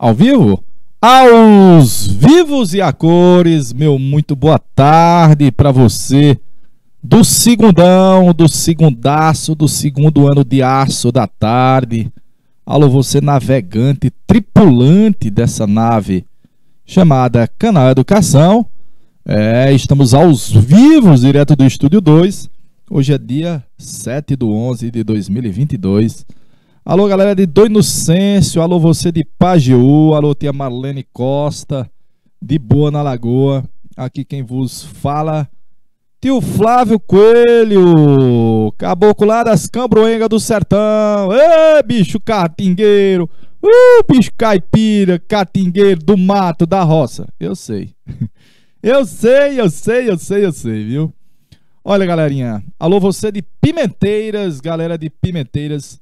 Ao vivo? Aos vivos e a cores, meu muito boa tarde para você do segundão, do segundaço, do segundo ano de aço da tarde. Alô, você navegante, tripulante dessa nave chamada Canal Educação. É, estamos aos vivos, direto do Estúdio 2. Hoje é dia 7 do 11 de 2022. Alô, galera de Doido Inocêncio, alô você de Pajeú, alô tia Marlene Costa, de Boa na Lagoa. Aqui quem vos fala, tio Flávio Coelho, caboclo lá das Cambroengas do Sertão. Ê, bicho catingueiro, uh, bicho caipira, catingueiro do mato, da roça. Eu sei, eu sei, eu sei, eu sei, eu sei, viu? Olha, galerinha, alô você de Pimenteiras, galera de Pimenteiras.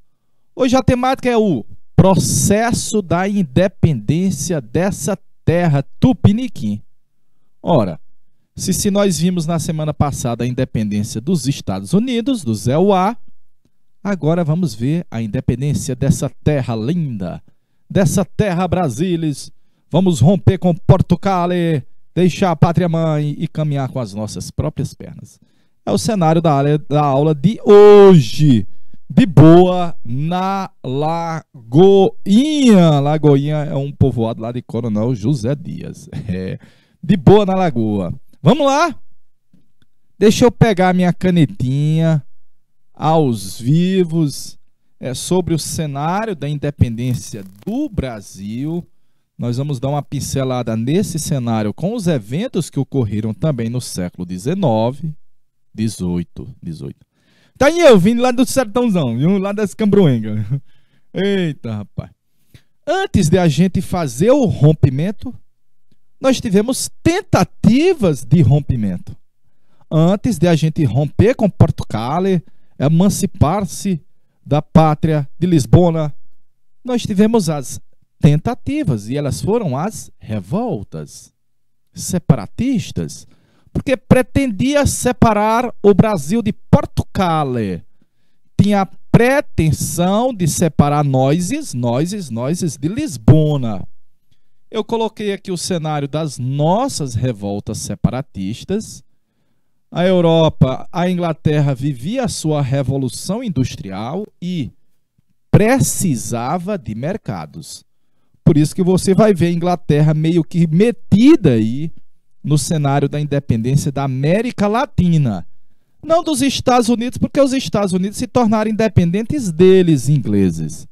Hoje a temática é o processo da independência dessa terra tupiniquim. Ora, se, se nós vimos na semana passada a independência dos Estados Unidos, do Zé Uá, agora vamos ver a independência dessa terra linda, dessa terra Brasilis. Vamos romper com Portugal, deixar a pátria mãe e caminhar com as nossas próprias pernas. É o cenário da, da aula de hoje de boa na Lagoinha. Lagoinha é um povoado lá de Coronel José Dias. É, de boa na Lagoa. Vamos lá? Deixa eu pegar minha canetinha aos vivos é, sobre o cenário da independência do Brasil. Nós vamos dar uma pincelada nesse cenário com os eventos que ocorreram também no século XIX, 18, 18 Tá aí eu, vindo lá do sertãozão, viu? Lá das cambruengas. Eita, rapaz. Antes de a gente fazer o rompimento, nós tivemos tentativas de rompimento. Antes de a gente romper com Porto Cali, emancipar-se da pátria de Lisbona, nós tivemos as tentativas e elas foram as revoltas separatistas, porque pretendia separar o Brasil de Portugal. Tinha a pretensão de separar Noises, Noises, Noises de Lisbona. Eu coloquei aqui o cenário das nossas revoltas separatistas. A Europa, a Inglaterra vivia a sua revolução industrial e precisava de mercados. Por isso que você vai ver a Inglaterra meio que metida aí no cenário da independência da América Latina. Não dos Estados Unidos, porque os Estados Unidos se tornaram independentes deles, ingleses,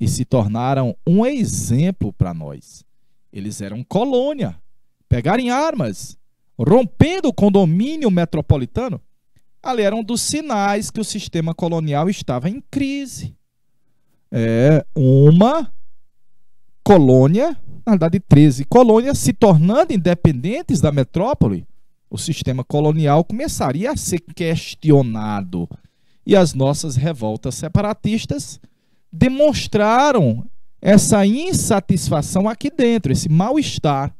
e se tornaram um exemplo para nós. Eles eram colônia, pegarem armas, rompendo o condomínio metropolitano, ali era um dos sinais que o sistema colonial estava em crise. É uma colônia na verdade 13 colônias se tornando independentes da metrópole, o sistema colonial começaria a ser questionado. E as nossas revoltas separatistas demonstraram essa insatisfação aqui dentro, esse mal-estar.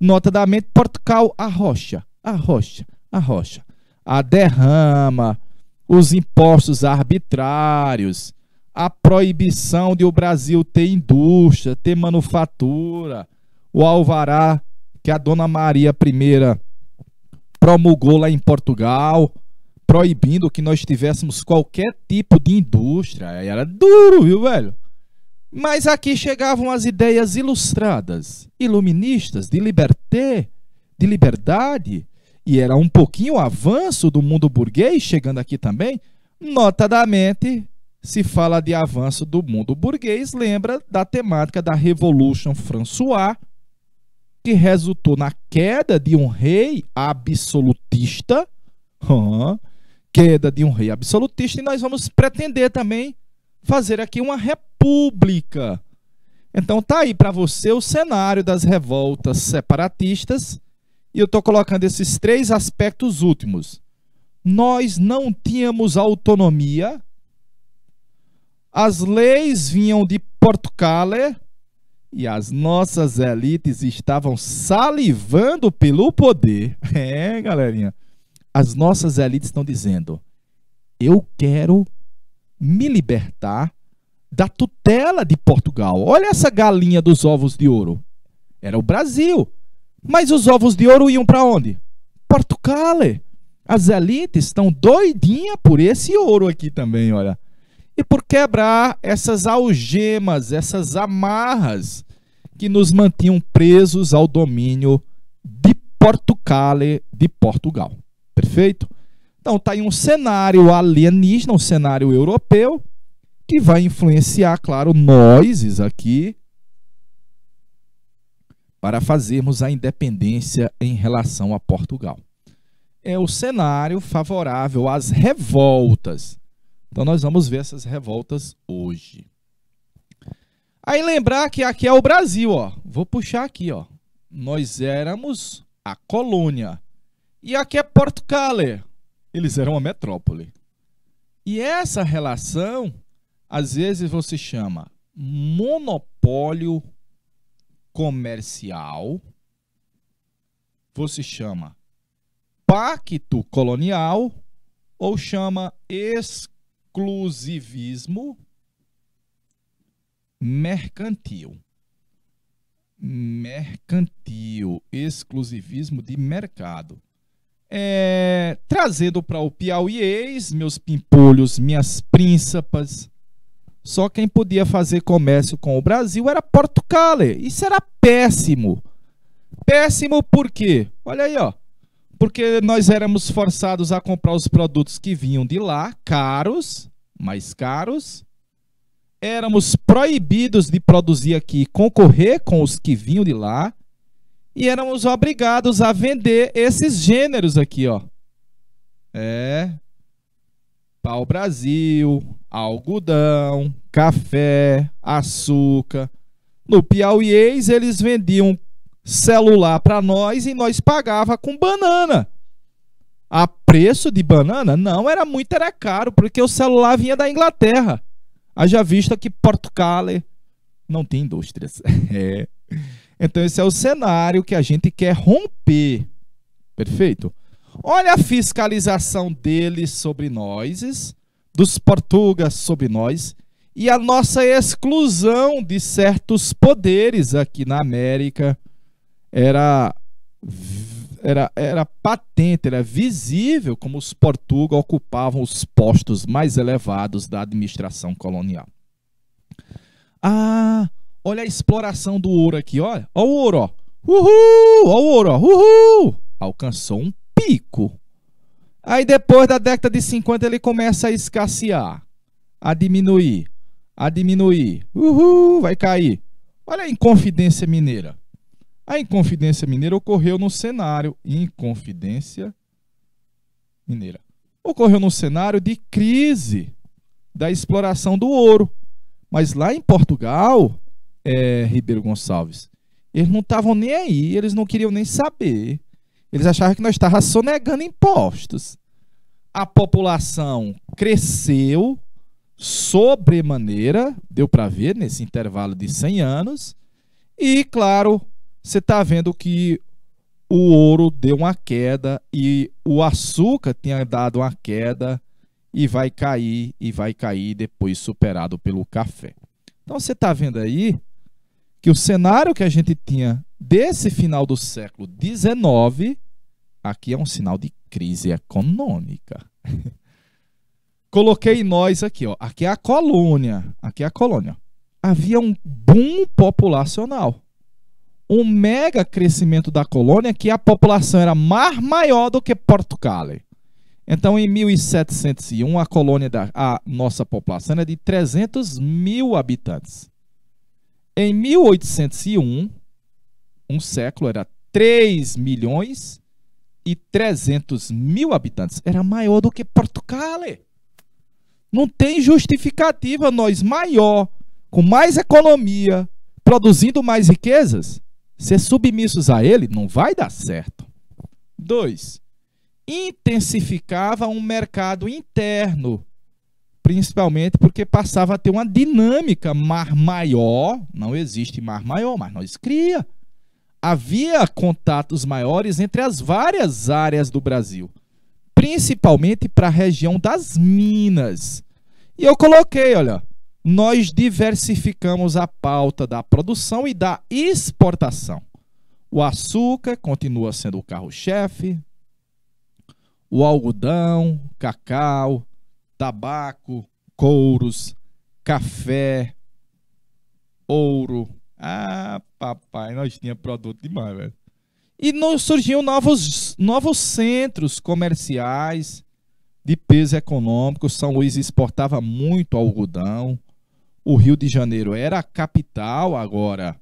Notadamente, Portugal arrocha, arrocha, arrocha. A derrama, os impostos arbitrários, a proibição de o Brasil ter indústria, ter manufatura, o alvará que a dona Maria I promulgou lá em Portugal, proibindo que nós tivéssemos qualquer tipo de indústria. Era duro, viu, velho? Mas aqui chegavam as ideias ilustradas, iluministas, de liberté, de liberdade, e era um pouquinho o avanço do mundo burguês chegando aqui também, notadamente se fala de avanço do mundo burguês, lembra da temática da Revolution François, que resultou na queda de um rei absolutista, hum, queda de um rei absolutista, e nós vamos pretender também fazer aqui uma república. Então tá aí para você o cenário das revoltas separatistas, e eu estou colocando esses três aspectos últimos. Nós não tínhamos autonomia as leis vinham de Portugal e as nossas elites estavam salivando pelo poder. É, galerinha. As nossas elites estão dizendo: eu quero me libertar da tutela de Portugal. Olha essa galinha dos ovos de ouro. Era o Brasil. Mas os ovos de ouro iam para onde? Portugal. As elites estão doidinha por esse ouro aqui também, olha e por quebrar essas algemas, essas amarras que nos mantinham presos ao domínio de Portucale, de Portugal. Perfeito? Então, está aí um cenário alienígena, um cenário europeu, que vai influenciar, claro, nós aqui, para fazermos a independência em relação a Portugal. É o cenário favorável às revoltas então nós vamos ver essas revoltas hoje. Aí lembrar que aqui é o Brasil, ó. Vou puxar aqui, ó. Nós éramos a colônia. E aqui é Portugal. Eles eram a metrópole. E essa relação, às vezes você chama monopólio comercial, você chama pacto colonial ou chama exclusivismo mercantil. Mercantil, exclusivismo de mercado. É, trazendo para o Piauiês, meus pimpolhos, minhas príncipas. Só quem podia fazer comércio com o Brasil era Portugal. Isso era péssimo. Péssimo por quê? Olha aí, ó. Porque nós éramos forçados a comprar os produtos que vinham de lá, caros, mais caros. Éramos proibidos de produzir aqui, concorrer com os que vinham de lá. E éramos obrigados a vender esses gêneros aqui, ó. É. Pau Brasil, algodão, café, açúcar. No Piauíês, eles vendiam celular para nós e nós pagava com banana. A preço de banana? Não, era muito, era caro, porque o celular vinha da Inglaterra. Haja vista que Portugal não tem indústrias. é. Então esse é o cenário que a gente quer romper. Perfeito? Olha a fiscalização deles sobre nós, dos portugueses sobre nós, e a nossa exclusão de certos poderes aqui na América era era, era patente, era visível como os portugueses ocupavam os postos mais elevados da administração colonial. Ah, olha a exploração do ouro aqui, olha. Olha o ouro, ó. Uhul! Olha o ouro, ó. Uhul! Alcançou um pico. Aí depois da década de 50 ele começa a escassear, a diminuir, a diminuir. Uhul! Vai cair. Olha a Inconfidência Mineira. A Inconfidência Mineira ocorreu no cenário Inconfidência Mineira. Ocorreu no cenário de crise da exploração do ouro. Mas lá em Portugal, é, Ribeiro Gonçalves, eles não estavam nem aí, eles não queriam nem saber. Eles achavam que nós estávamos sonegando impostos. A população cresceu sobremaneira, deu para ver nesse intervalo de 100 anos, e, claro, você está vendo que o ouro deu uma queda e o açúcar tinha dado uma queda e vai cair e vai cair depois superado pelo café. Então você está vendo aí que o cenário que a gente tinha desse final do século XIX aqui é um sinal de crise econômica. Coloquei nós aqui, ó. Aqui é a colônia, aqui é a colônia. Havia um boom populacional um mega crescimento da colônia que a população era mais maior do que Portugal. Então, em 1701, a colônia da a nossa população era é de 300 mil habitantes. Em 1801, um século, era 3 milhões e 300 mil habitantes. Era maior do que Portugal. Não tem justificativa nós maior, com mais economia, produzindo mais riquezas, ser submissos a ele não vai dar certo. Dois, intensificava um mercado interno, principalmente porque passava a ter uma dinâmica mar maior, não existe mar maior, mas nós cria. Havia contatos maiores entre as várias áreas do Brasil, principalmente para a região das Minas. E eu coloquei, olha, nós diversificamos a pauta da produção e da exportação. O açúcar continua sendo o carro-chefe, o algodão, cacau, tabaco, couros, café, ouro. Ah, papai, nós tinha produto demais, velho. E surgiam novos, novos centros comerciais de peso econômico. São Luís exportava muito algodão o Rio de Janeiro era a capital agora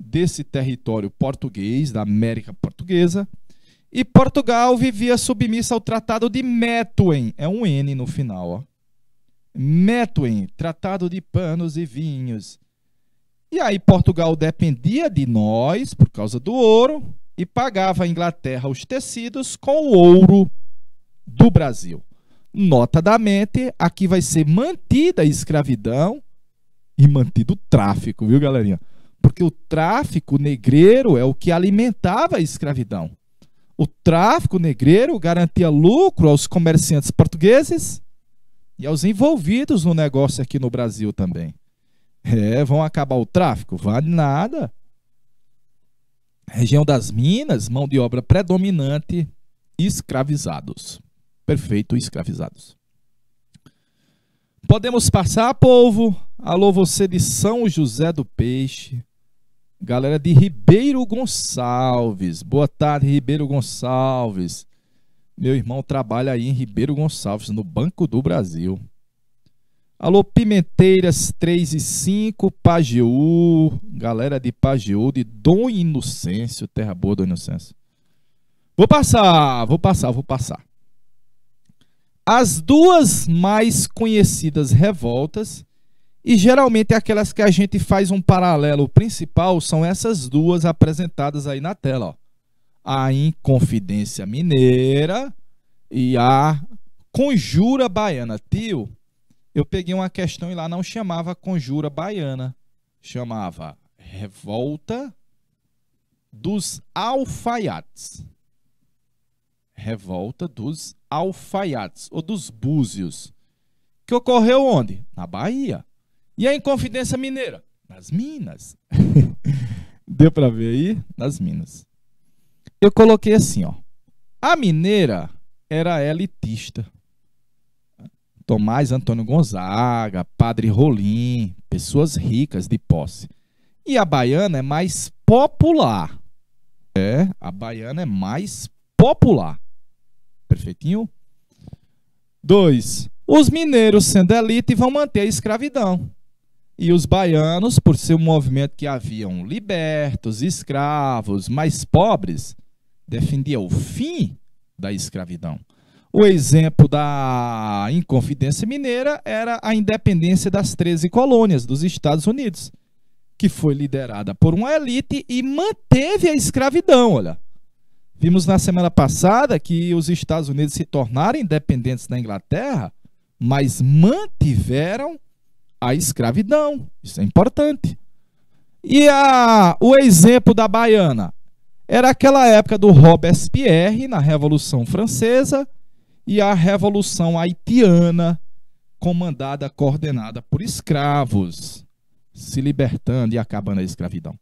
desse território português, da América Portuguesa, e Portugal vivia submissa ao Tratado de Methuen, é um N no final, ó. Tratado de Panos e Vinhos. E aí Portugal dependia de nós por causa do ouro e pagava a Inglaterra os tecidos com o ouro do Brasil. Notadamente, aqui vai ser mantida a escravidão e mantido o tráfico, viu, galerinha? Porque o tráfico negreiro é o que alimentava a escravidão. O tráfico negreiro garantia lucro aos comerciantes portugueses e aos envolvidos no negócio aqui no Brasil também. É, vão acabar o tráfico? Vale nada. Região das Minas, mão de obra predominante, escravizados. Perfeito, escravizados. Podemos passar, povo. Alô, você de São José do Peixe. Galera de Ribeiro Gonçalves. Boa tarde, Ribeiro Gonçalves. Meu irmão trabalha aí em Ribeiro Gonçalves, no Banco do Brasil. Alô, Pimenteiras 3 e 5, Pajeú. Galera de Pajeú, de Dom Inocêncio. Terra boa, Dom Inocêncio. Vou passar, vou passar, vou passar. As duas mais conhecidas revoltas, e geralmente aquelas que a gente faz um paralelo principal, são essas duas apresentadas aí na tela. Ó. A Inconfidência Mineira e a Conjura Baiana. Tio, eu peguei uma questão e lá não chamava Conjura Baiana, chamava Revolta dos Alfaiates revolta dos alfaiates ou dos búzios, que ocorreu onde? Na Bahia. E a Inconfidência Mineira? Nas Minas. Deu para ver aí? Nas Minas. Eu coloquei assim, ó. A mineira era elitista. Tomás Antônio Gonzaga, Padre Rolim, pessoas ricas de posse. E a baiana é mais popular. É, a baiana é mais popular. Perfeitinho? 2. Os mineiros, sendo elite, vão manter a escravidão. E os baianos, por ser um movimento que haviam libertos, escravos, mais pobres, defendia o fim da escravidão. O exemplo da Inconfidência Mineira era a independência das 13 colônias dos Estados Unidos, que foi liderada por uma elite e manteve a escravidão, olha. Vimos na semana passada que os Estados Unidos se tornaram independentes da Inglaterra, mas mantiveram a escravidão. Isso é importante. E a, o exemplo da baiana era aquela época do Robespierre na Revolução Francesa e a Revolução Haitiana, comandada, coordenada por escravos, se libertando e acabando a escravidão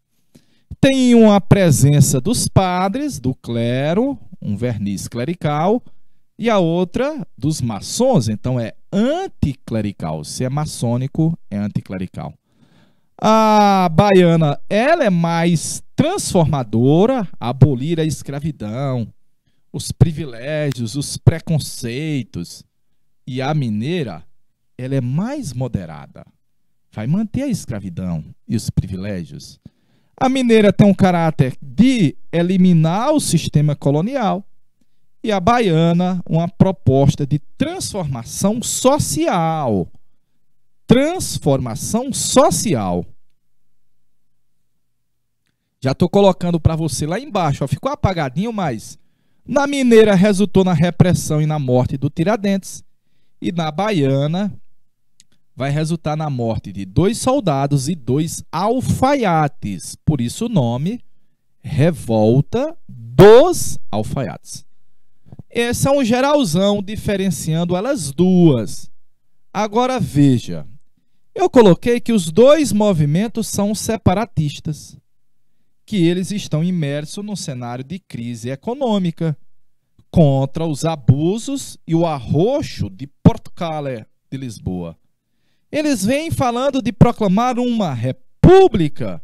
tem uma presença dos padres, do clero, um verniz clerical, e a outra dos maçons, então é anticlerical. Se é maçônico, é anticlerical. A baiana, ela é mais transformadora, abolir a escravidão, os privilégios, os preconceitos. E a mineira, ela é mais moderada, vai manter a escravidão e os privilégios a mineira tem um caráter de eliminar o sistema colonial e a baiana uma proposta de transformação social. Transformação social. Já estou colocando para você lá embaixo, ó, ficou apagadinho, mas na mineira resultou na repressão e na morte do Tiradentes. E na baiana vai resultar na morte de dois soldados e dois alfaiates. Por isso o nome Revolta dos Alfaiates. Esse é um geralzão diferenciando elas duas. Agora veja, eu coloquei que os dois movimentos são separatistas, que eles estão imersos num cenário de crise econômica contra os abusos e o arroxo de Porto Portocale de Lisboa. Eles vêm falando de proclamar uma república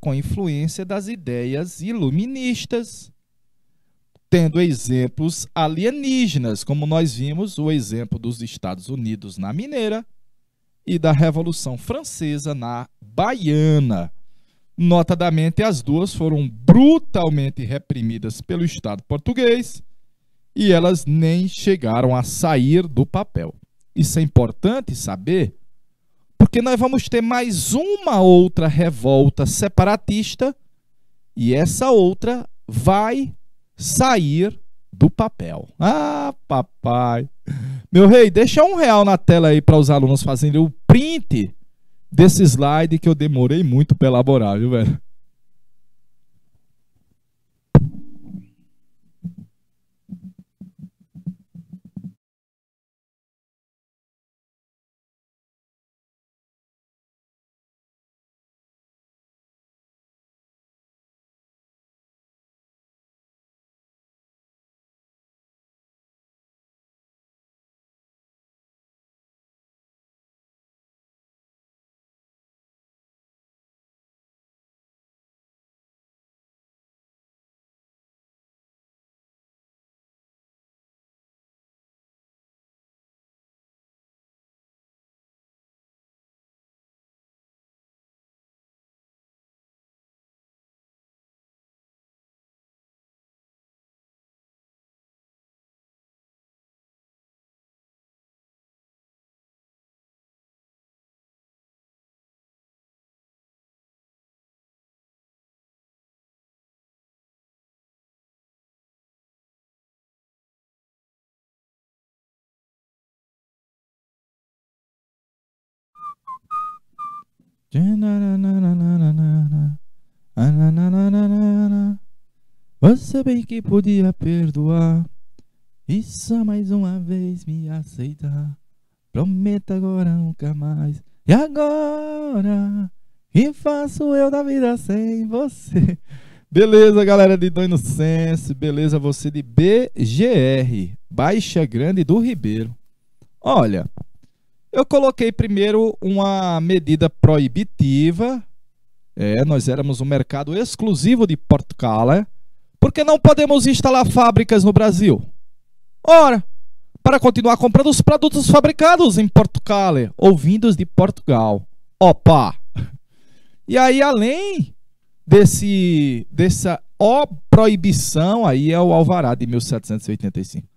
com influência das ideias iluministas, tendo exemplos alienígenas, como nós vimos o exemplo dos Estados Unidos na Mineira e da Revolução Francesa na Baiana. Notadamente, as duas foram brutalmente reprimidas pelo Estado português e elas nem chegaram a sair do papel. Isso é importante saber porque nós vamos ter mais uma outra revolta separatista e essa outra vai sair do papel. Ah, papai. Meu rei, deixa um real na tela aí para os alunos fazerem o print desse slide que eu demorei muito para elaborar, viu, velho? Você bem que podia perdoar e só mais uma vez me aceitar. Prometa agora nunca mais. E agora? Que faço eu da vida sem você? Beleza, galera de Doino Sense, beleza você de BGR, Baixa Grande do Ribeiro. Olha, eu coloquei primeiro uma medida proibitiva. É, nós éramos um mercado exclusivo de Portugal, é? porque não podemos instalar fábricas no Brasil. Ora, para continuar comprando os produtos fabricados em Portugal ou vindos de Portugal. Opa! E aí, além desse, dessa proibição, aí é o Alvará de 1785.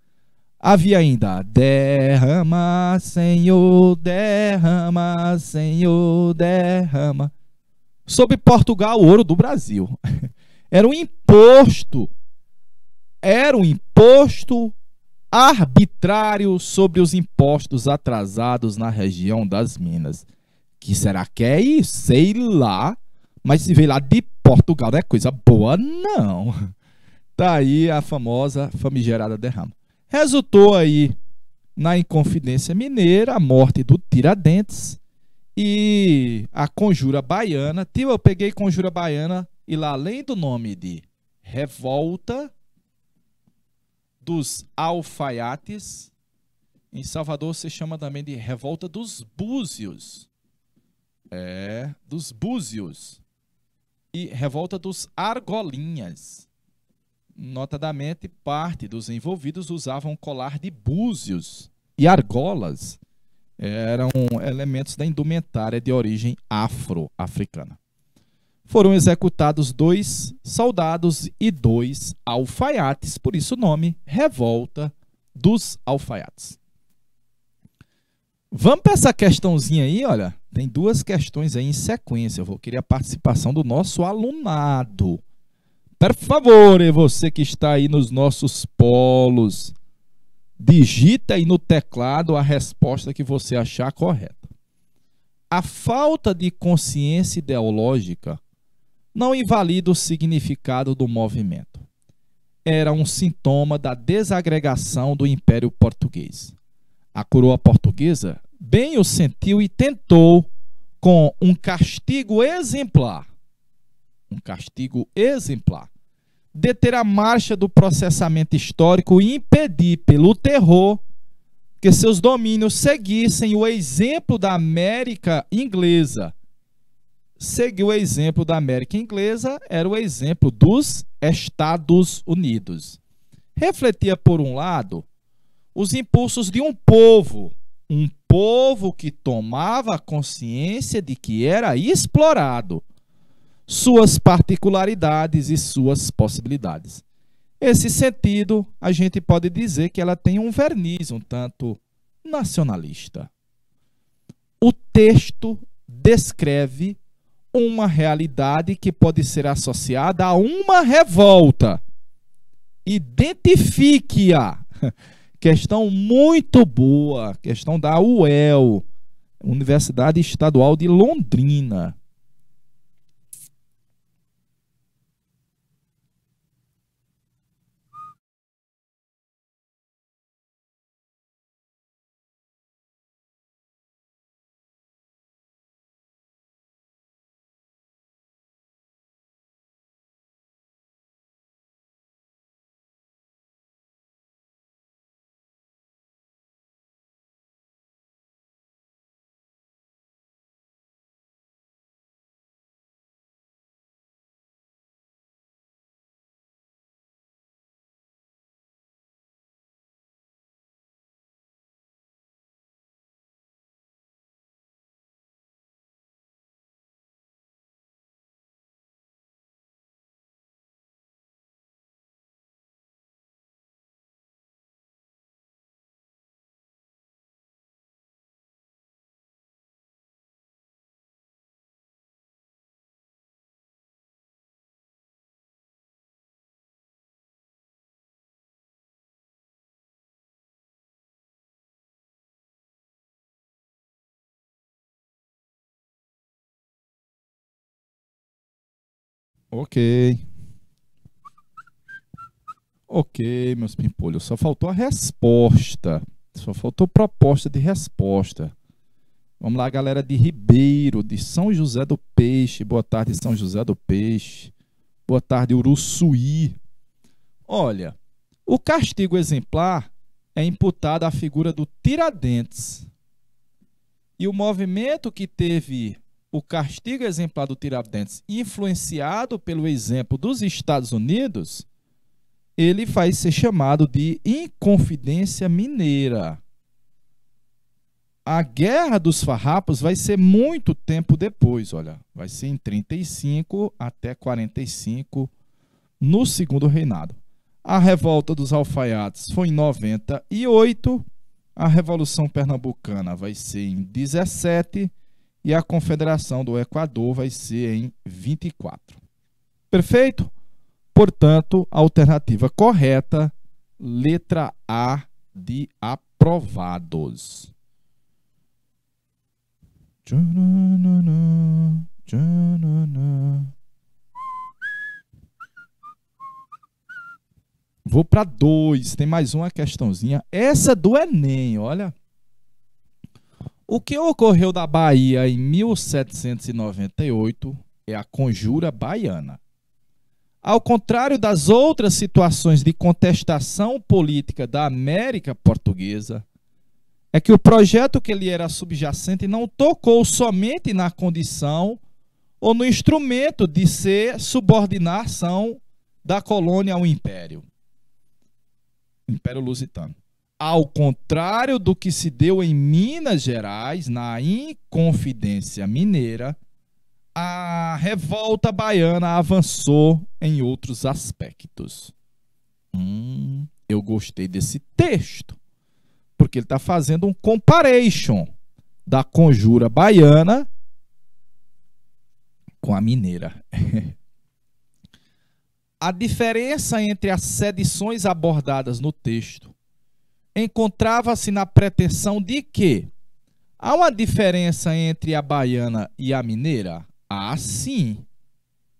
Havia ainda derrama, Senhor, derrama, Senhor, derrama. Sobre Portugal, o ouro do Brasil. Era um imposto, era um imposto arbitrário sobre os impostos atrasados na região das Minas. Que será que é isso? Sei lá. Mas se veio lá de Portugal não é coisa boa, não. Tá aí a famosa famigerada derrama. Resultou aí na Inconfidência Mineira a morte do Tiradentes e a Conjura Baiana. Tio, eu peguei Conjura Baiana e lá além do nome de Revolta dos Alfaiates, em Salvador se chama também de Revolta dos Búzios. É, dos Búzios. E Revolta dos Argolinhas. Notadamente, parte dos envolvidos usavam colar de búzios e argolas. Eram elementos da indumentária de origem afro-africana. Foram executados dois soldados e dois alfaiates, por isso o nome Revolta dos Alfaiates. Vamos para essa questãozinha aí, olha. Tem duas questões aí em sequência. Eu vou querer a participação do nosso alunado. Por favor, você que está aí nos nossos polos, digita aí no teclado a resposta que você achar correta. A falta de consciência ideológica não invalida o significado do movimento. Era um sintoma da desagregação do Império Português. A coroa portuguesa bem o sentiu e tentou, com um castigo exemplar, um castigo exemplar, deter a marcha do processamento histórico e impedir, pelo terror, que seus domínios seguissem o exemplo da América inglesa. Seguir o exemplo da América inglesa era o exemplo dos Estados Unidos. Refletia, por um lado, os impulsos de um povo, um povo que tomava consciência de que era explorado suas particularidades e suas possibilidades. Esse sentido, a gente pode dizer que ela tem um verniz um tanto nacionalista. O texto descreve uma realidade que pode ser associada a uma revolta. Identifique-a. Questão muito boa, questão da UEL, Universidade Estadual de Londrina. Ok. Ok, meus pimpolhos, só faltou a resposta. Só faltou proposta de resposta. Vamos lá, galera de Ribeiro, de São José do Peixe. Boa tarde, São José do Peixe. Boa tarde, Uruçuí. Olha, o castigo exemplar é imputado à figura do Tiradentes. E o movimento que teve o castigo exemplar do Tiradentes, influenciado pelo exemplo dos Estados Unidos, ele vai ser chamado de Inconfidência Mineira. A Guerra dos Farrapos vai ser muito tempo depois, olha, vai ser em 35 até 45 no segundo reinado. A revolta dos alfaiates foi em 98, a Revolução Pernambucana vai ser em 17 e a Confederação do Equador vai ser em 24. Perfeito? Portanto, a alternativa correta, letra A de aprovados. Vou para dois. Tem mais uma questãozinha. Essa é do Enem, olha. O que ocorreu da Bahia em 1798 é a Conjura Baiana. Ao contrário das outras situações de contestação política da América Portuguesa, é que o projeto que lhe era subjacente não tocou somente na condição ou no instrumento de ser subordinação da colônia ao império. Império Lusitano. Ao contrário do que se deu em Minas Gerais, na Inconfidência Mineira, a revolta baiana avançou em outros aspectos. Hum, eu gostei desse texto, porque ele está fazendo um comparison da conjura baiana com a mineira. a diferença entre as sedições abordadas no texto encontrava-se na pretensão de que há uma diferença entre a baiana e a mineira? Ah, sim.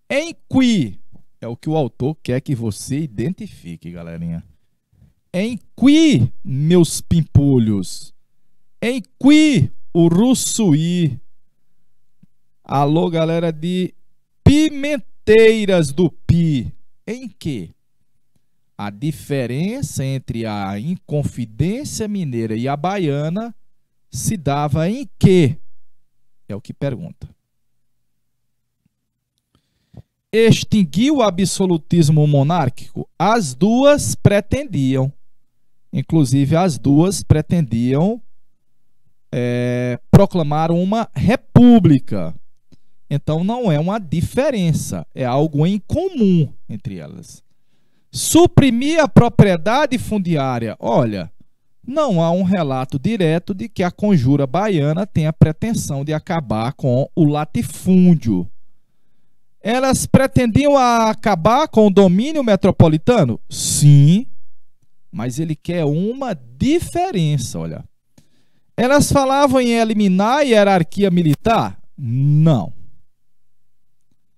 Em qui é o que o autor quer que você identifique, galerinha. Em qui, meus pimpolhos, em qui, o Russuí. Alô, galera de Pimenteiras do Pi. Em que? A diferença entre a Inconfidência Mineira e a Baiana se dava em quê? É o que pergunta. Extinguiu o absolutismo monárquico? As duas pretendiam. Inclusive, as duas pretendiam é, proclamar uma república. Então, não é uma diferença, é algo em comum entre elas. Suprimir a propriedade fundiária. Olha, não há um relato direto de que a conjura baiana tenha pretensão de acabar com o latifúndio. Elas pretendiam acabar com o domínio metropolitano? Sim, mas ele quer uma diferença, olha. Elas falavam em eliminar a hierarquia militar? Não.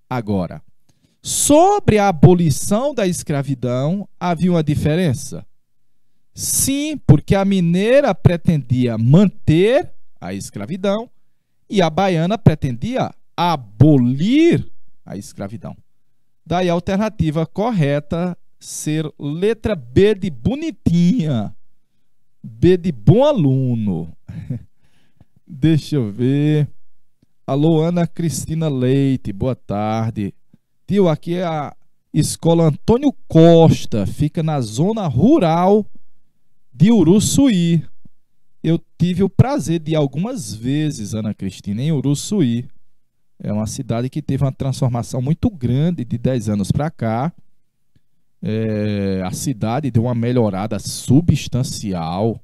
Agora, Sobre a abolição da escravidão, havia uma diferença. Sim, porque a mineira pretendia manter a escravidão e a baiana pretendia abolir a escravidão. Daí a alternativa correta ser letra B de bonitinha, B de bom aluno. Deixa eu ver. Alô, Ana Cristina Leite, boa tarde. Tio, aqui é a Escola Antônio Costa, fica na zona rural de Uruçuí. Eu tive o prazer de algumas vezes, Ana Cristina, em Uruçuí. É uma cidade que teve uma transformação muito grande de 10 anos para cá. É, a cidade deu uma melhorada substancial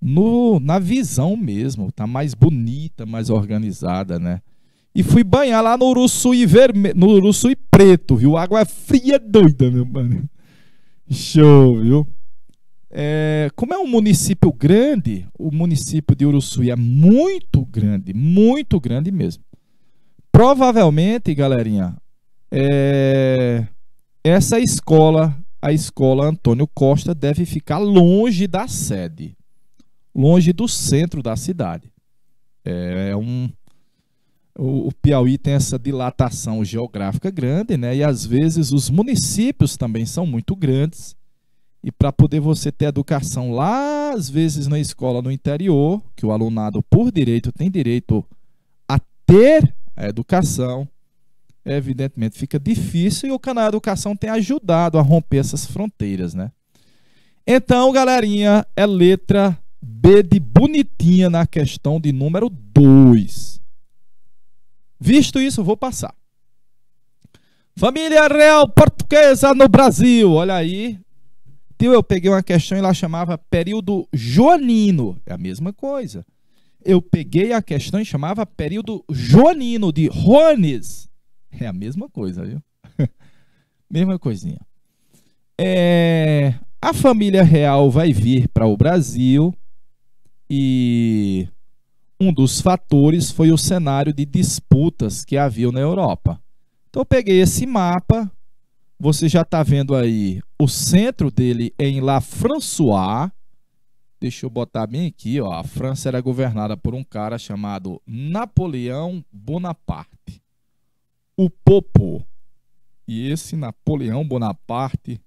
no, na visão mesmo. Tá mais bonita, mais organizada, né? e fui banhar lá no Uruçuí vermelho, no Uruçuí preto, viu? Água fria doida, meu mano. Show, viu? É, como é um município grande, o município de Uruçuí é muito grande, muito grande mesmo. Provavelmente, galerinha, é, essa escola, a escola Antônio Costa, deve ficar longe da sede, longe do centro da cidade. É, é um o, Piauí tem essa dilatação geográfica grande, né? E às vezes os municípios também são muito grandes. E para poder você ter educação lá, às vezes na escola no interior, que o alunado por direito tem direito a ter a educação, evidentemente fica difícil e o canal Educação tem ajudado a romper essas fronteiras, né? Então, galerinha, é letra B de bonitinha na questão de número 2. Visto isso, vou passar. Família real portuguesa no Brasil. Olha aí. Tio, eu peguei uma questão e lá chamava período joanino. É a mesma coisa. Eu peguei a questão e chamava período joanino de Rones. É a mesma coisa, viu? mesma coisinha. É, a família real vai vir para o Brasil e um dos fatores foi o cenário de disputas que havia na Europa. Então eu peguei esse mapa, você já está vendo aí o centro dele em La François. Deixa eu botar bem aqui, ó. A França era governada por um cara chamado Napoleão Bonaparte, o Popo. E esse Napoleão Bonaparte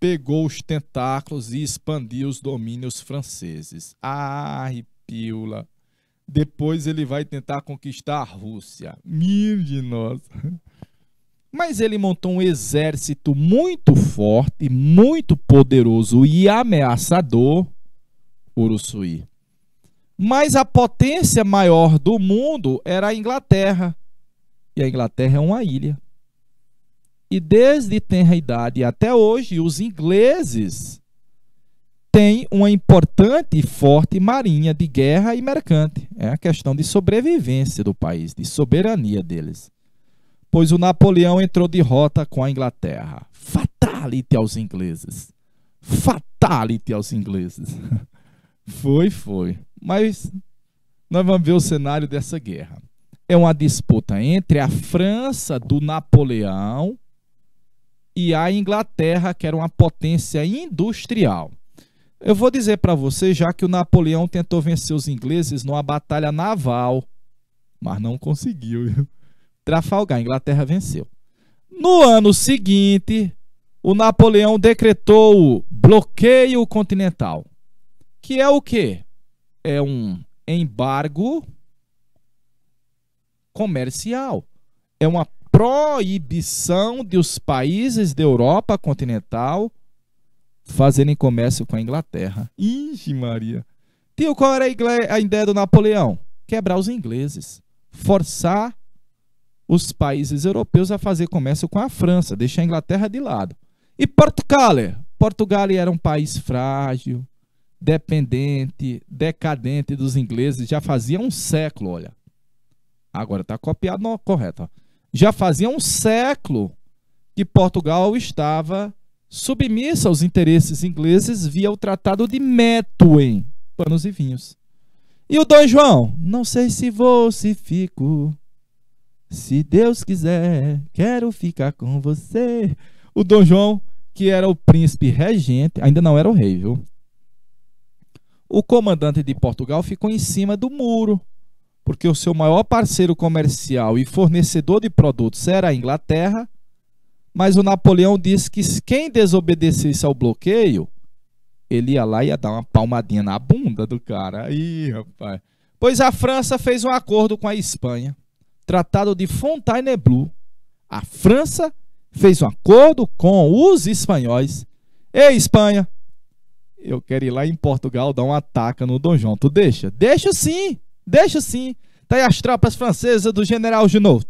pegou os tentáculos e expandiu os domínios franceses. Ai, piula. Depois ele vai tentar conquistar a Rússia. mil de nós. Mas ele montou um exército muito forte, muito poderoso e ameaçador, Uruçuí. Mas a potência maior do mundo era a Inglaterra. E a Inglaterra é uma ilha. E desde tenra idade até hoje, os ingleses tem uma importante e forte marinha de guerra e mercante. É a questão de sobrevivência do país, de soberania deles. Pois o Napoleão entrou de rota com a Inglaterra. Fatality aos ingleses. Fatality aos ingleses. foi, foi. Mas nós vamos ver o cenário dessa guerra. É uma disputa entre a França do Napoleão e a Inglaterra, que era uma potência industrial. Eu vou dizer para você, já que o Napoleão tentou vencer os ingleses numa batalha naval, mas não conseguiu. Trafalgar, a Inglaterra venceu. No ano seguinte, o Napoleão decretou o bloqueio continental, que é o quê? É um embargo comercial. É uma proibição de os países da Europa continental fazerem comércio com a Inglaterra. Ixi, Maria. Tio, qual era a ideia do Napoleão? Quebrar os ingleses. Forçar os países europeus a fazer comércio com a França, deixar a Inglaterra de lado. E Portugal? Portugal era um país frágil, dependente, decadente dos ingleses, já fazia um século, olha. Agora está copiado, não, correto. Ó. Já fazia um século que Portugal estava submissa aos interesses ingleses via o Tratado de Methuen, panos e vinhos. E o Dom João? Não sei se vou, se fico. Se Deus quiser, quero ficar com você. O Dom João, que era o príncipe regente, ainda não era o rei, viu? O comandante de Portugal ficou em cima do muro, porque o seu maior parceiro comercial e fornecedor de produtos era a Inglaterra, mas o Napoleão disse que quem desobedecesse ao bloqueio, ele ia lá e ia dar uma palmadinha na bunda do cara. Aí, rapaz. Pois a França fez um acordo com a Espanha, Tratado de Fontainebleau. A França fez um acordo com os espanhóis. Ei, Espanha, eu quero ir lá em Portugal dar um ataca no Dom João. Tu deixa? Deixa sim, deixa sim. Tá aí as tropas francesas do general Junot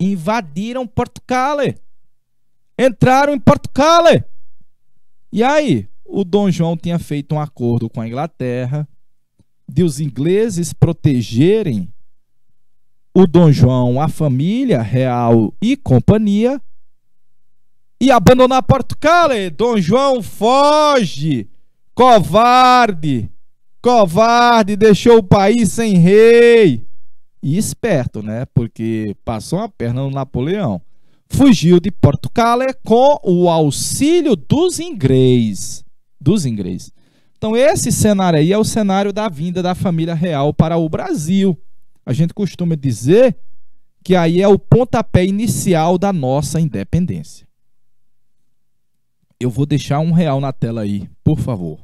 invadiram Portugal. Entraram em Portugal. E aí, o Dom João tinha feito um acordo com a Inglaterra de os ingleses protegerem o Dom João, a família real e companhia e abandonar Portugal. Dom João foge, covarde, covarde, deixou o país sem rei e esperto, né? Porque passou a perna no Napoleão. Fugiu de Portugal com o auxílio dos ingleses, dos ingleses. Então esse cenário aí é o cenário da vinda da família real para o Brasil. A gente costuma dizer que aí é o pontapé inicial da nossa independência. Eu vou deixar um real na tela aí, por favor.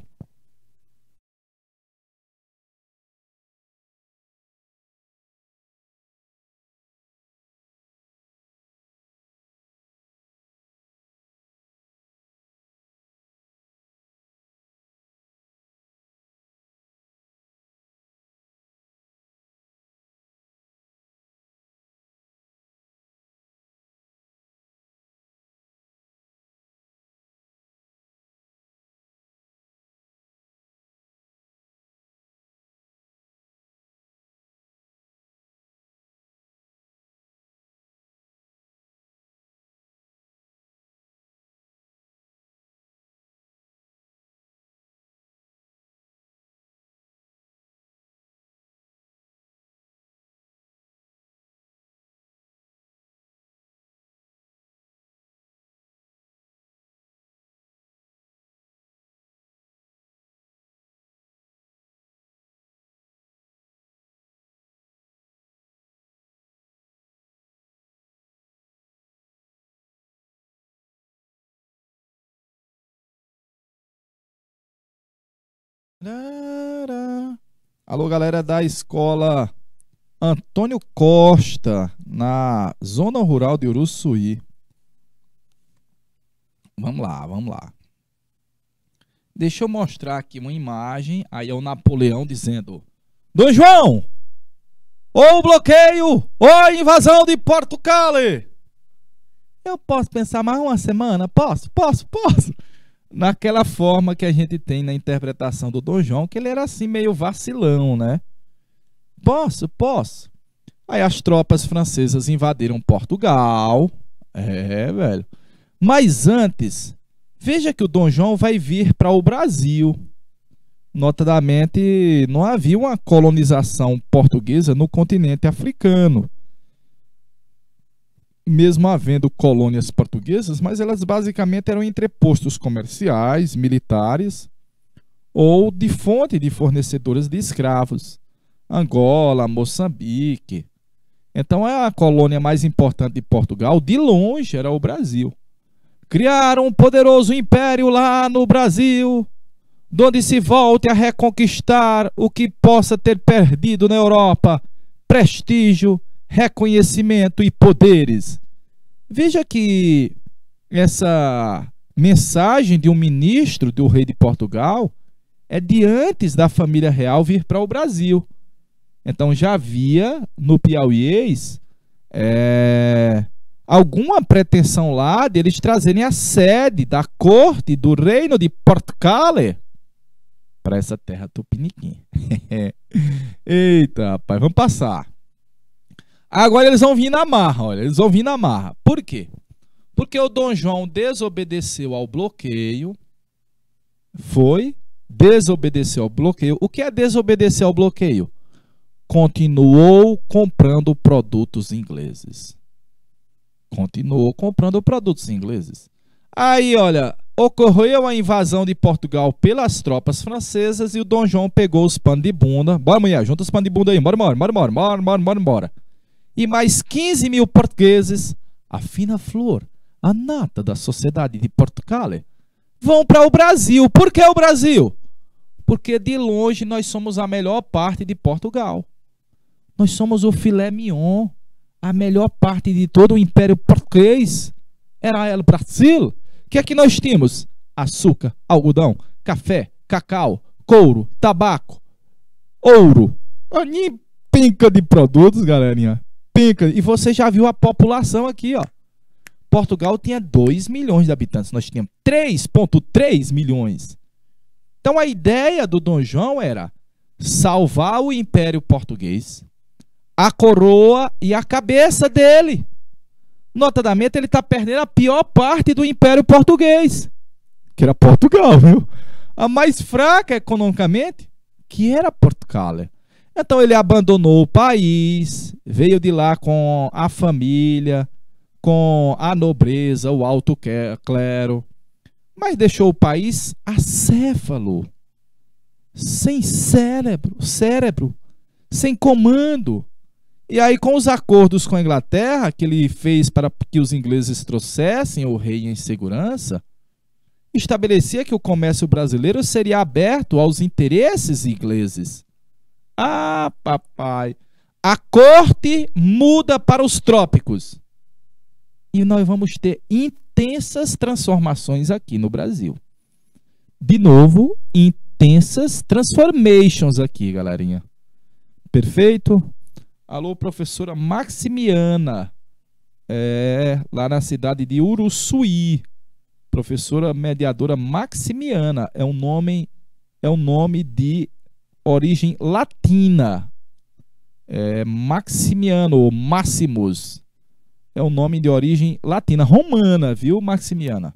Alô, galera da escola Antônio Costa, na zona rural de Uruçuí. Vamos lá, vamos lá. Deixa eu mostrar aqui uma imagem. Aí é o Napoleão dizendo: Dom João, ou bloqueio, ou invasão de Portugal. Eu posso pensar mais uma semana? Posso, posso, posso naquela forma que a gente tem na interpretação do Dom João, que ele era assim meio vacilão, né? Posso, posso. Aí as tropas francesas invadiram Portugal. É, velho. Mas antes, veja que o Dom João vai vir para o Brasil. Notadamente, não havia uma colonização portuguesa no continente africano mesmo havendo colônias portuguesas, mas elas basicamente eram entrepostos comerciais, militares ou de fonte de fornecedoras de escravos. Angola, Moçambique. Então é a colônia mais importante de Portugal, de longe, era o Brasil. Criaram um poderoso império lá no Brasil, onde se volte a reconquistar o que possa ter perdido na Europa: prestígio, reconhecimento e poderes. Veja que essa mensagem de um ministro do rei de Portugal é de antes da família real vir para o Brasil. Então já havia no Piauíês é, alguma pretensão lá de eles trazerem a sede da corte do reino de Portugal para essa terra tupiniquim. Eita, rapaz, vamos passar. Agora eles vão vir na marra, olha, eles vão vir na marra. Por quê? Porque o Dom João desobedeceu ao bloqueio, foi, desobedeceu ao bloqueio. O que é desobedecer ao bloqueio? Continuou comprando produtos ingleses. Continuou comprando produtos ingleses. Aí, olha, ocorreu a invasão de Portugal pelas tropas francesas e o Dom João pegou os pano de bunda. Bora, mulher, junta os pano de bunda aí. Bora, bora, bora, bora, bora, bora, bora, bora e mais 15 mil portugueses, a fina flor, a nata da sociedade de Portugal, vão para o Brasil. Por que o Brasil? Porque de longe nós somos a melhor parte de Portugal. Nós somos o filé mignon, a melhor parte de todo o Império Português. Era o Brasil. O que é que nós tínhamos? Açúcar, algodão, café, cacau, couro, tabaco, ouro. Nem pinca de produtos, galerinha. E você já viu a população aqui, ó. Portugal tinha 2 milhões de habitantes, nós tínhamos 3,3 milhões. Então a ideia do Dom João era salvar o Império Português, a coroa e a cabeça dele. Notadamente, ele está perdendo a pior parte do Império Português, que era Portugal, viu? A mais fraca economicamente, que era Portugal. Então ele abandonou o país, veio de lá com a família, com a nobreza, o alto clero, mas deixou o país acéfalo, sem cérebro, cérebro, sem comando. E aí com os acordos com a Inglaterra que ele fez para que os ingleses trouxessem o rei em segurança, estabelecia que o comércio brasileiro seria aberto aos interesses ingleses ah, papai. A corte muda para os trópicos. E nós vamos ter intensas transformações aqui no Brasil. De novo, intensas transformations aqui, galerinha. Perfeito? Alô, professora Maximiana. É, lá na cidade de Uruçuí. Professora mediadora Maximiana é um nome é um nome de origem latina. É, Maximiano ou Maximus é um nome de origem latina, romana, viu, Maximiana?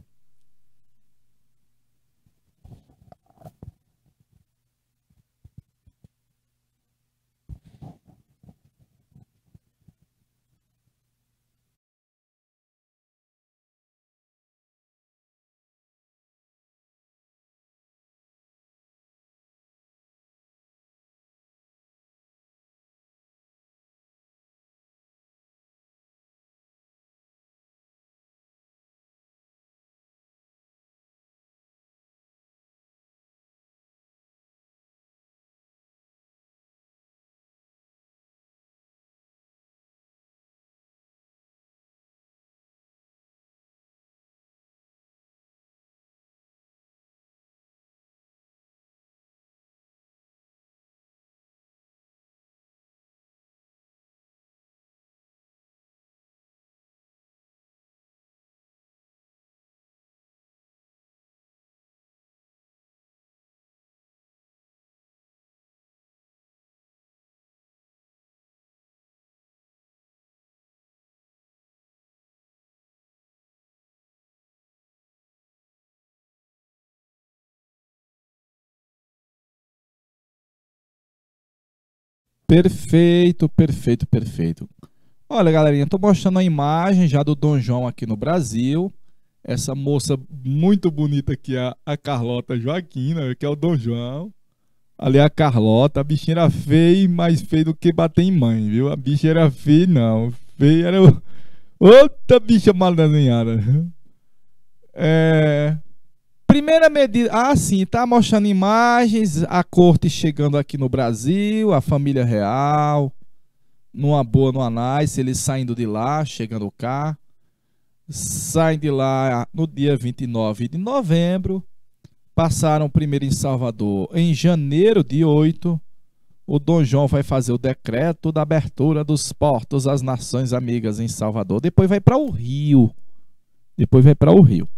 Perfeito, perfeito, perfeito. Olha, galerinha, tô mostrando a imagem já do Dom João aqui no Brasil. Essa moça muito bonita aqui, a, a Carlota Joaquina, que é o Dom João. Ali é a Carlota, a bichinha era feia, mais feia do que bater em mãe, viu? A bicha era feia, não. Feia era outra bicha mal É... Primeira medida, ah sim, tá mostrando imagens, a corte chegando aqui no Brasil, a família real, numa boa, no Anais, eles saindo de lá, chegando cá, saem de lá no dia 29 de novembro, passaram primeiro em Salvador em janeiro de 8, o Dom João vai fazer o decreto da abertura dos portos às nações amigas em Salvador, depois vai para o Rio, depois vai para o Rio.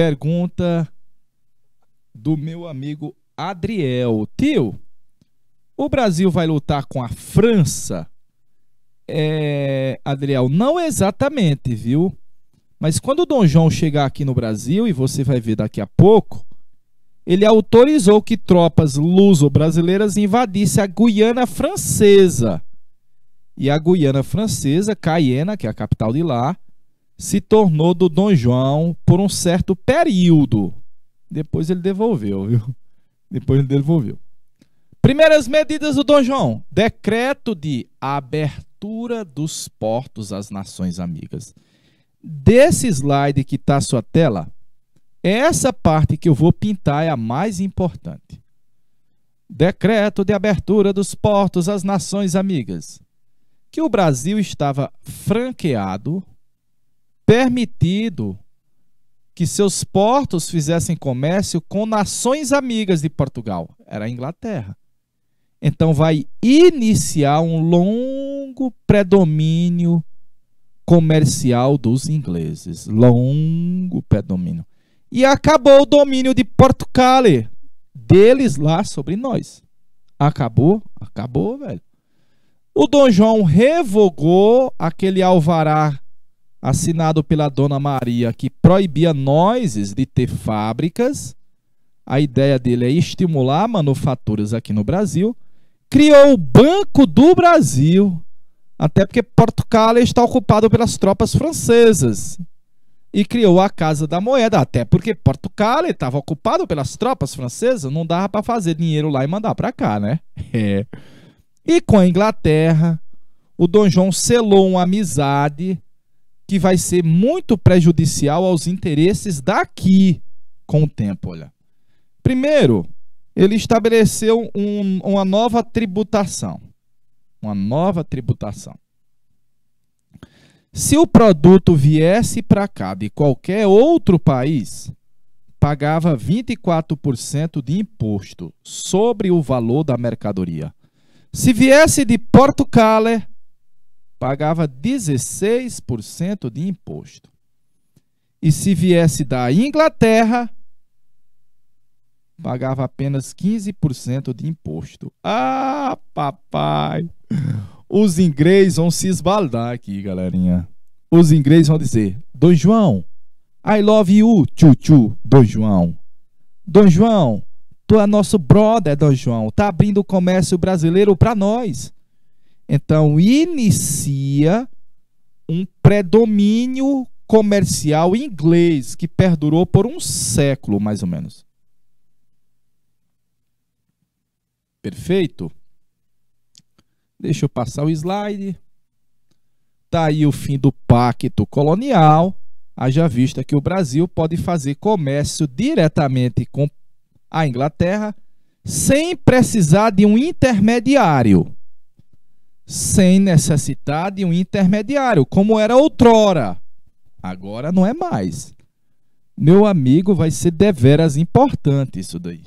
Pergunta do meu amigo Adriel. Tio, o Brasil vai lutar com a França? É, Adriel, não exatamente, viu? Mas quando o Dom João chegar aqui no Brasil, e você vai ver daqui a pouco, ele autorizou que tropas luso-brasileiras invadissem a Guiana Francesa. E a Guiana Francesa, Cayena, que é a capital de lá, se tornou do Dom João por um certo período. Depois ele devolveu, viu? Depois ele devolveu. Primeiras medidas do Dom João: decreto de abertura dos portos às nações amigas. Desse slide que está à sua tela, essa parte que eu vou pintar é a mais importante. Decreto de abertura dos portos às nações amigas. Que o Brasil estava franqueado permitido que seus portos fizessem comércio com nações amigas de Portugal, era a Inglaterra. Então vai iniciar um longo predomínio comercial dos ingleses, longo predomínio. E acabou o domínio de Portugal deles lá sobre nós. Acabou, acabou, velho. O Dom João revogou aquele alvará assinado pela Dona Maria, que proibia nós de ter fábricas. A ideia dele é estimular manufaturas aqui no Brasil. Criou o Banco do Brasil, até porque Portugal está ocupado pelas tropas francesas. E criou a Casa da Moeda, até porque Portugal estava ocupado pelas tropas francesas, não dava para fazer dinheiro lá e mandar para cá, né? É. E com a Inglaterra, o Dom João selou uma amizade que vai ser muito prejudicial aos interesses daqui com o tempo, olha. Primeiro, ele estabeleceu um, uma nova tributação. Uma nova tributação. Se o produto viesse para cá de qualquer outro país, pagava 24% de imposto sobre o valor da mercadoria. Se viesse de Porto Portugal, pagava 16% de imposto. E se viesse da Inglaterra, pagava apenas 15% de imposto. Ah, papai! Os ingleses vão se esbaldar aqui, galerinha. Os ingleses vão dizer: Dom João, I love you, tchu-tchu, Dom João. Dom João, tu é nosso brother, Dom João. Tá abrindo o comércio brasileiro para nós. Então, inicia um predomínio comercial inglês que perdurou por um século, mais ou menos. Perfeito? Deixa eu passar o slide. Tá aí o fim do pacto colonial. Haja vista que o Brasil pode fazer comércio diretamente com a Inglaterra sem precisar de um intermediário sem necessitar de um intermediário, como era outrora. Agora não é mais. Meu amigo, vai ser deveras importante isso daí.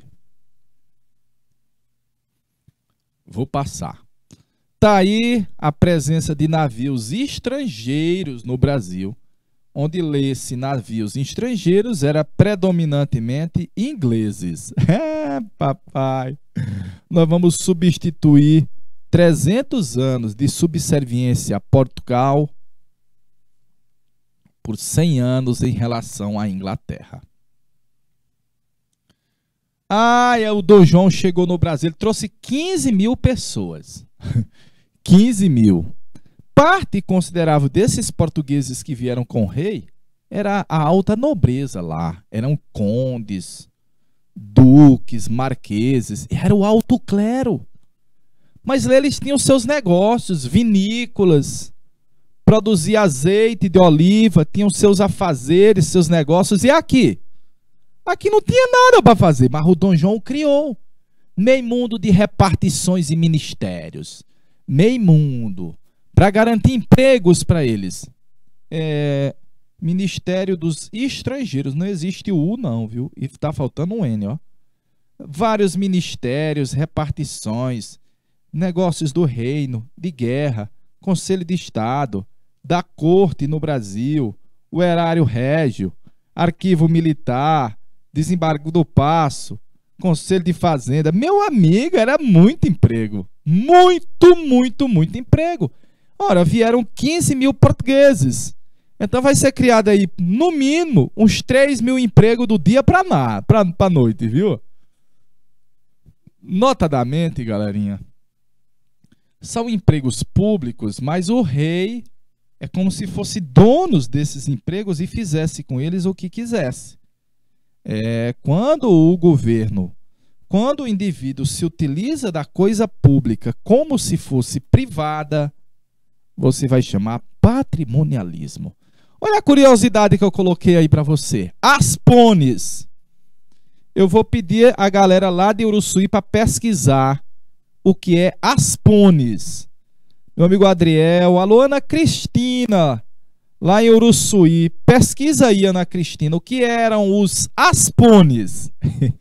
Vou passar. Tá aí a presença de navios estrangeiros no Brasil, onde lê-se navios estrangeiros era predominantemente ingleses. É, papai. Nós vamos substituir 300 anos de subserviência a Portugal por 100 anos em relação à Inglaterra. Ah, é, o Dom João chegou no Brasil, trouxe 15 mil pessoas. 15 mil. Parte considerável desses portugueses que vieram com o rei era a alta nobreza lá. Eram condes, duques, marqueses, era o alto clero. Mas eles tinham seus negócios, vinícolas, produzia azeite de oliva, tinham seus afazeres, seus negócios. E aqui? Aqui não tinha nada para fazer, mas o Dom João criou. Meio mundo de repartições e ministérios. Meio mundo. Para garantir empregos para eles. É, Ministério dos Estrangeiros. Não existe o U, não, viu? E está faltando um N, ó. Vários ministérios, repartições, negócios do reino, de guerra, conselho de Estado, da corte no Brasil, o erário régio, arquivo militar, desembargo do passo, conselho de fazenda. Meu amigo, era muito emprego. Muito, muito, muito emprego. Ora, vieram 15 mil portugueses. Então vai ser criado aí, no mínimo, uns 3 mil empregos do dia para a noite, viu? Notadamente, galerinha, são empregos públicos, mas o rei é como se fosse dono desses empregos e fizesse com eles o que quisesse. É, quando o governo, quando o indivíduo se utiliza da coisa pública como se fosse privada, você vai chamar patrimonialismo. Olha a curiosidade que eu coloquei aí para você. as pones. Eu vou pedir a galera lá de Uruçuí para pesquisar o que é Aspones. Meu amigo Adriel, alô Ana Cristina, lá em Uruçuí. Pesquisa aí, Ana Cristina, o que eram os Aspones?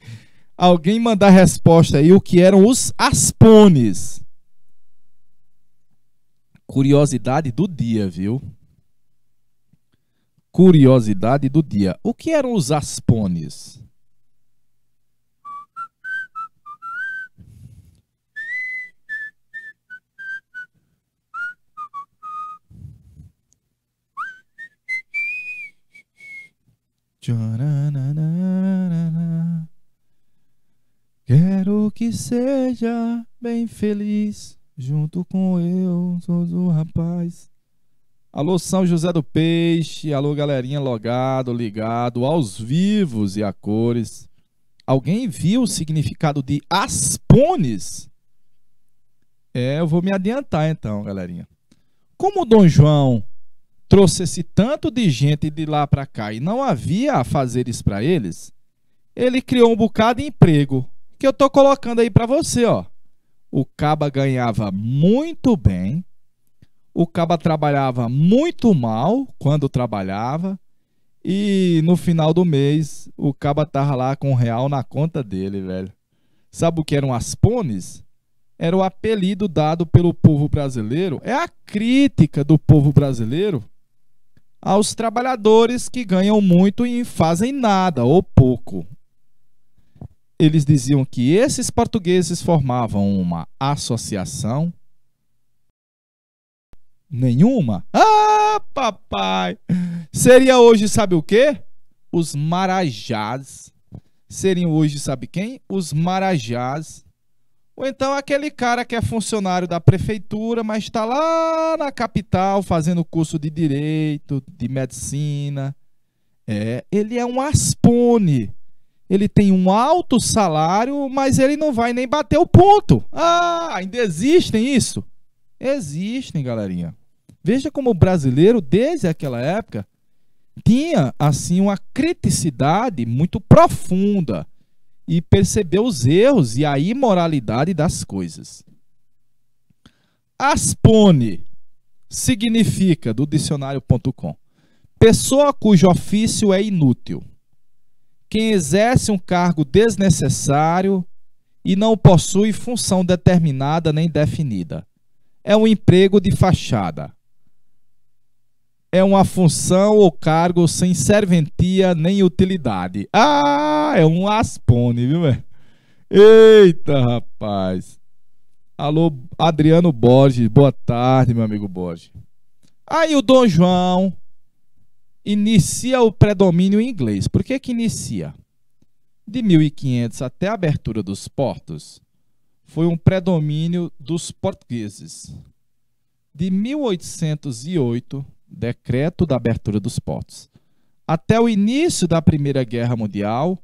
Alguém mandar resposta aí, o que eram os Aspones? Curiosidade do dia, viu? Curiosidade do dia. O que eram os Aspones? Quero que seja bem feliz junto com eu, sou do rapaz. Alô São José do Peixe, alô galerinha logado, ligado aos vivos e a cores. Alguém viu o significado de aspones? É, eu vou me adiantar então, galerinha. Como Dom João trouxesse se tanto de gente de lá para cá e não havia a isso para eles, ele criou um bocado de emprego, que eu tô colocando aí para você, ó. O caba ganhava muito bem, o caba trabalhava muito mal quando trabalhava, e no final do mês o caba tava lá com um real na conta dele, velho. Sabe o que eram as pones? Era o apelido dado pelo povo brasileiro, é a crítica do povo brasileiro aos trabalhadores que ganham muito e fazem nada ou pouco. Eles diziam que esses portugueses formavam uma associação. Nenhuma? Ah, papai! Seria hoje, sabe o quê? Os marajás. Seriam hoje, sabe quem? Os marajás ou então aquele cara que é funcionário da prefeitura, mas está lá na capital fazendo curso de direito, de medicina. É, ele é um aspone. Ele tem um alto salário, mas ele não vai nem bater o ponto. Ah, ainda existem isso? Existem, galerinha. Veja como o brasileiro, desde aquela época, tinha assim uma criticidade muito profunda e perceber os erros e a imoralidade das coisas. Aspone significa, do dicionário.com, pessoa cujo ofício é inútil, quem exerce um cargo desnecessário e não possui função determinada nem definida. É um emprego de fachada é uma função ou cargo sem serventia nem utilidade. Ah, é um aspone, viu, velho? Eita, rapaz. Alô, Adriano Borges. Boa tarde, meu amigo Borges. Aí o Dom João inicia o predomínio inglês. Por que que inicia? De 1500 até a abertura dos portos, foi um predomínio dos portugueses. De 1808 decreto da abertura dos portos. Até o início da Primeira Guerra Mundial,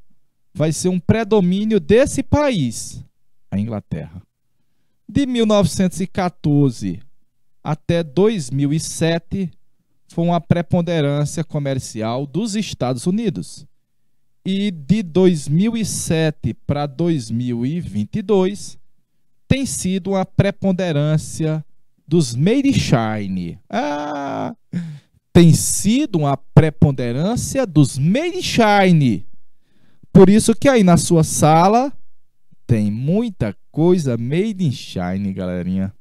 vai ser um predomínio desse país, a Inglaterra. De 1914 até 2007, foi uma preponderância comercial dos Estados Unidos. E de 2007 para 2022, tem sido uma preponderância dos Made Shine. Ah, tem sido uma preponderância dos Made Shine. Por isso que aí na sua sala tem muita coisa Made in Shine, galerinha.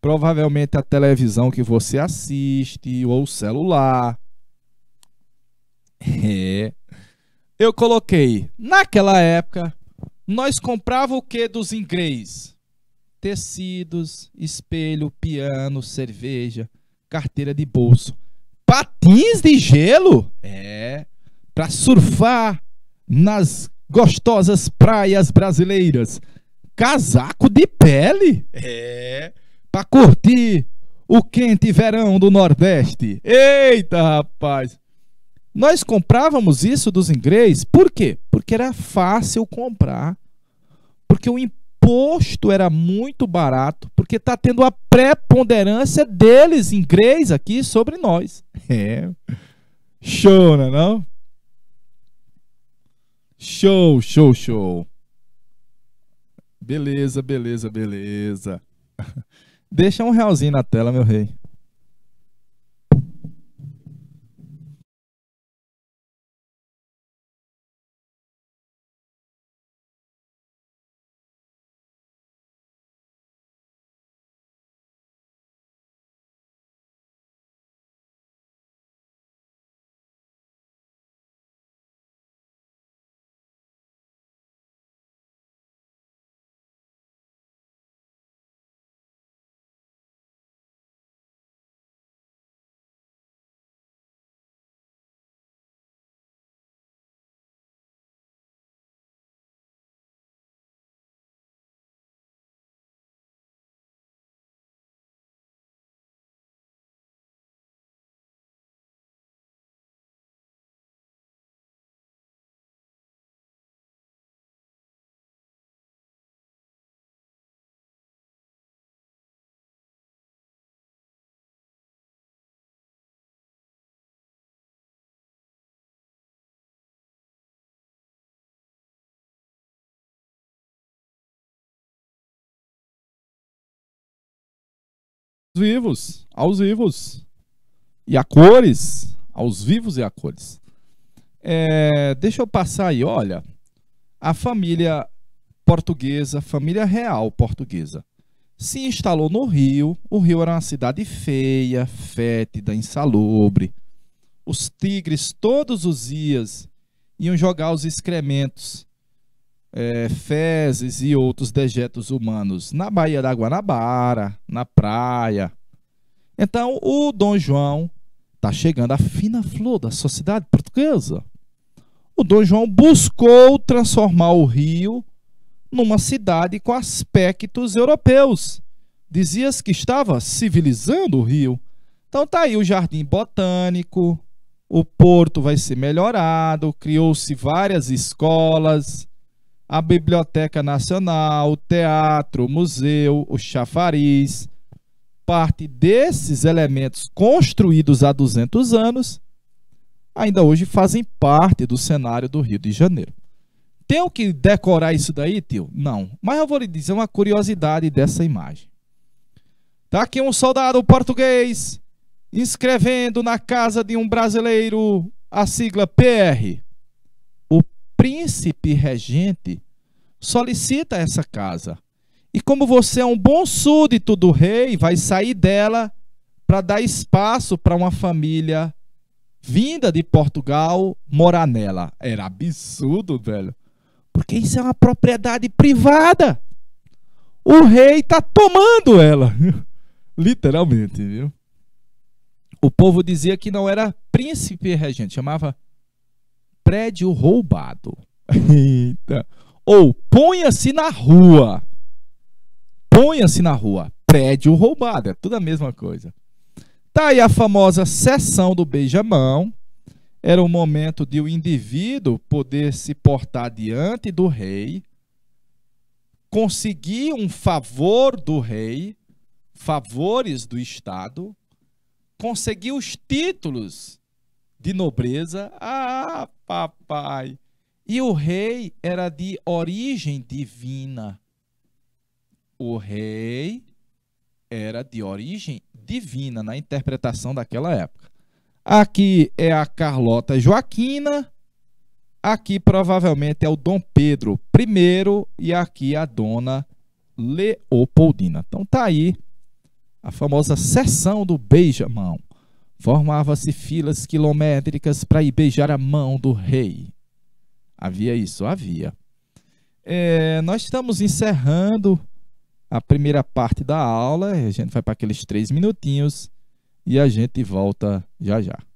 Provavelmente a televisão que você assiste ou o celular. É. Eu coloquei. Naquela época, nós comprava o que dos ingleses? tecidos, espelho, piano, cerveja, carteira de bolso, patins de gelo, é, para surfar nas gostosas praias brasileiras, casaco de pele, é, para curtir o quente verão do Nordeste. Eita, rapaz! Nós comprávamos isso dos ingleses, por quê? Porque era fácil comprar. Porque o imposto imposto era muito barato, porque está tendo a preponderância deles, em inglês, aqui sobre nós. É. Show, não é não? Show, show, show. Beleza, beleza, beleza. Deixa um realzinho na tela, meu rei. aos vivos, aos vivos e a cores, aos vivos e a cores. É, deixa eu passar aí, olha, a família portuguesa, família real portuguesa, se instalou no Rio. O Rio era uma cidade feia, fétida, insalubre. Os tigres todos os dias iam jogar os excrementos é, fezes e outros dejetos humanos na Baía da Guanabara, na praia. Então, o Dom João está chegando à fina flor da sociedade portuguesa. O Dom João buscou transformar o Rio numa cidade com aspectos europeus. Dizias que estava civilizando o Rio. Então tá aí o Jardim Botânico, o porto vai ser melhorado, criou-se várias escolas, a Biblioteca Nacional, o teatro, o museu, o chafariz. Parte desses elementos construídos há 200 anos ainda hoje fazem parte do cenário do Rio de Janeiro. Tenho que decorar isso daí, tio? Não. Mas eu vou lhe dizer uma curiosidade dessa imagem. Tá aqui um soldado português escrevendo na casa de um brasileiro a sigla PR príncipe regente solicita essa casa. E como você é um bom súdito do rei, vai sair dela para dar espaço para uma família vinda de Portugal morar nela. Era absurdo, velho. Porque isso é uma propriedade privada. O rei está tomando ela. Literalmente, viu? O povo dizia que não era príncipe regente, chamava prédio roubado. Eita. Ou ponha-se na rua. Ponha-se na rua. Prédio roubado. É tudo a mesma coisa. Tá aí a famosa sessão do beijamão. Era um momento de o indivíduo poder se portar diante do rei, conseguir um favor do rei, favores do Estado, conseguir os títulos de nobreza. Ah, papai! E o rei era de origem divina. O rei era de origem divina na interpretação daquela época. Aqui é a Carlota Joaquina. Aqui provavelmente é o Dom Pedro I e aqui a Dona Leopoldina. Então tá aí a famosa sessão do beijamão. Formava-se filas quilométricas para ir beijar a mão do rei. Havia isso? Havia. É, nós estamos encerrando a primeira parte da aula. A gente vai para aqueles três minutinhos e a gente volta já já.